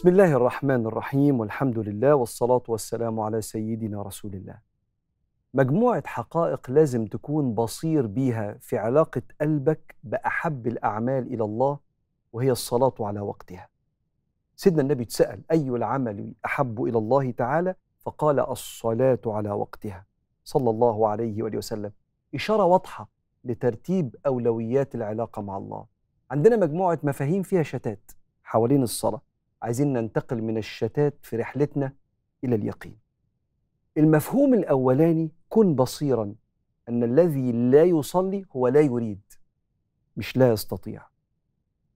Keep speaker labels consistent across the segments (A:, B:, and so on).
A: بسم الله الرحمن الرحيم والحمد لله والصلاة والسلام على سيدنا رسول الله. مجموعة حقائق لازم تكون بصير بيها في علاقة قلبك بأحب الأعمال إلى الله وهي الصلاة على وقتها. سيدنا النبي اتسأل أي العمل أحب إلى الله تعالى فقال الصلاة على وقتها صلى الله عليه وآله وسلم. إشارة واضحة لترتيب أولويات العلاقة مع الله. عندنا مجموعة مفاهيم فيها شتات حوالين الصلاة. عايزين ننتقل من الشتات في رحلتنا الى اليقين المفهوم الاولاني كن بصيرا ان الذي لا يصلي هو لا يريد مش لا يستطيع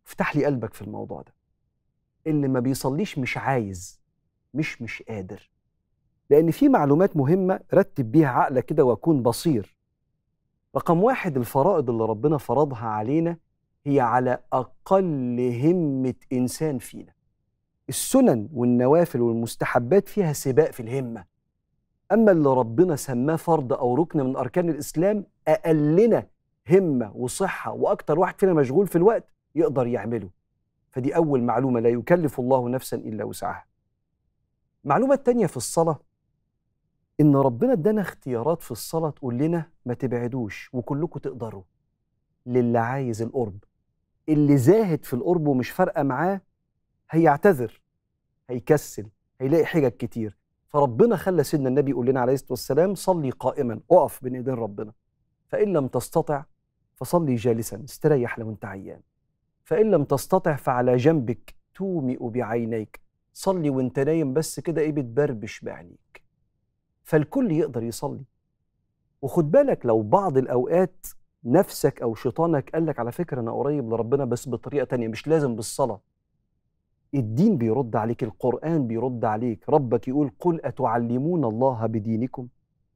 A: افتح لي قلبك في الموضوع ده اللي ما بيصليش مش عايز مش مش قادر لان في معلومات مهمه رتب بيها عقلك كده وكون بصير رقم واحد الفرائض اللي ربنا فرضها علينا هي على اقل همه انسان فينا السنن والنوافل والمستحبات فيها سباق في الهمه اما اللي ربنا سماه فرض او ركن من اركان الاسلام اقلنا همه وصحه واكتر واحد فينا مشغول في الوقت يقدر يعمله فدي اول معلومه لا يكلف الله نفسا الا وسعها المعلومه الثانيه في الصلاه ان ربنا ادانا اختيارات في الصلاه تقول لنا ما تبعدوش وكلكم تقدروا للي عايز القرب اللي زاهد في القرب ومش فارقه معاه هيعتذر هيكسل هيلاقي حجج كتير فربنا خلى سيدنا النبي يقول لنا عليه الصلاه والسلام صلي قائما اقف بين ايدين ربنا فان لم تستطع فصلي جالسا استريح لو انت عيان فان لم تستطع فعلى جنبك تومئ بعينيك صلي وانت نايم بس كده ايه بتبربش بعينيك فالكل يقدر يصلي وخد بالك لو بعض الاوقات نفسك او شيطانك قال لك على فكره انا قريب لربنا بس بطريقه تانية مش لازم بالصلاه الدين بيرد عليك القرآن بيرد عليك ربك يقول قل أتعلمون الله بدينكم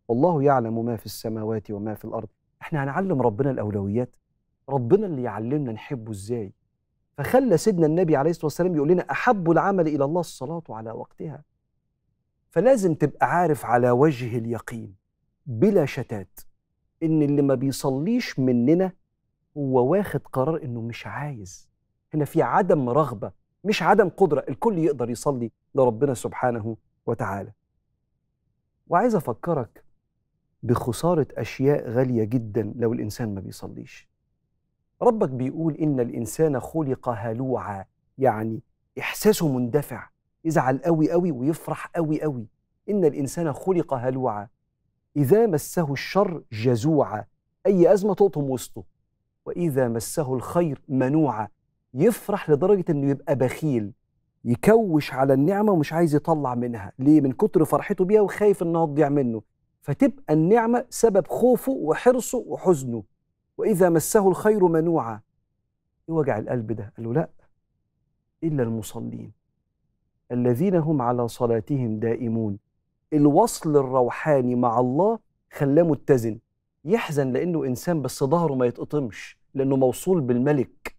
A: والله يعلم ما في السماوات وما في الأرض احنا هنعلم ربنا الأولويات ربنا اللي يعلمنا نحبه ازاي فخلى سيدنا النبي عليه الصلاة والسلام يقول لنا أحب العمل إلى الله الصلاة على وقتها فلازم تبقى عارف على وجه اليقين بلا شتات إن اللي ما بيصليش مننا هو واخد قرار إنه مش عايز هنا في عدم رغبة مش عدم قدرة الكل يقدر يصلي لربنا سبحانه وتعالى وعايز أفكرك بخسارة أشياء غالية جدا لو الإنسان ما بيصليش ربك بيقول إن الإنسان خلق هلوعا يعني إحساسه مندفع يزعل قوي قوي ويفرح قوي قوي إن الإنسان خلق هلوعا إذا مسه الشر جزوعا أي أزمة تقطم وسطه وإذا مسه الخير منوعا يفرح لدرجه انه يبقى بخيل يكوش على النعمه ومش عايز يطلع منها ليه من كتر فرحته بيها وخايف انها تضيع منه فتبقى النعمه سبب خوفه وحرصه وحزنه واذا مسه الخير منوعا ايه وجع القلب ده قال له لا الا المصلين الذين هم على صلاتهم دائمون الوصل الروحاني مع الله خلاه متزن يحزن لانه انسان بس ظهره ما يتقطمش لانه موصول بالملك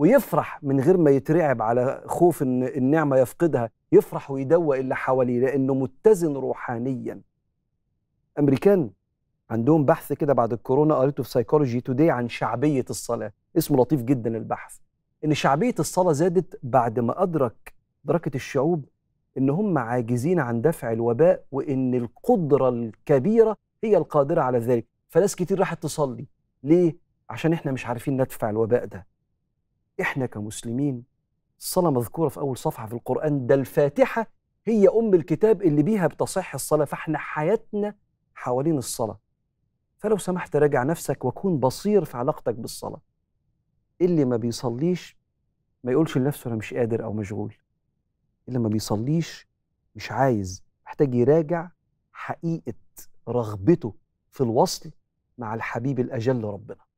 A: ويفرح من غير ما يترعب على خوف ان النعمه يفقدها يفرح ويدوق اللي حواليه لانه متزن روحانيا امريكان عندهم بحث كده بعد الكورونا قريته في سايكولوجي توداي عن شعبيه الصلاه اسمه لطيف جدا البحث ان شعبيه الصلاه زادت بعد ما ادرك ادركت الشعوب ان هم عاجزين عن دفع الوباء وان القدره الكبيره هي القادره على ذلك فناس كتير راحت تصلي ليه عشان احنا مش عارفين ندفع الوباء ده احنا كمسلمين الصلاة مذكورة في أول صفحة في القرآن ده الفاتحة هي أم الكتاب اللي بيها بتصح الصلاة فاحنا حياتنا حوالين الصلاة فلو سمحت راجع نفسك وكون بصير في علاقتك بالصلاة اللي ما بيصليش ما يقولش لنفسه أنا مش قادر أو مشغول اللي ما بيصليش مش عايز محتاج يراجع حقيقة رغبته في الوصل مع الحبيب الأجل ربنا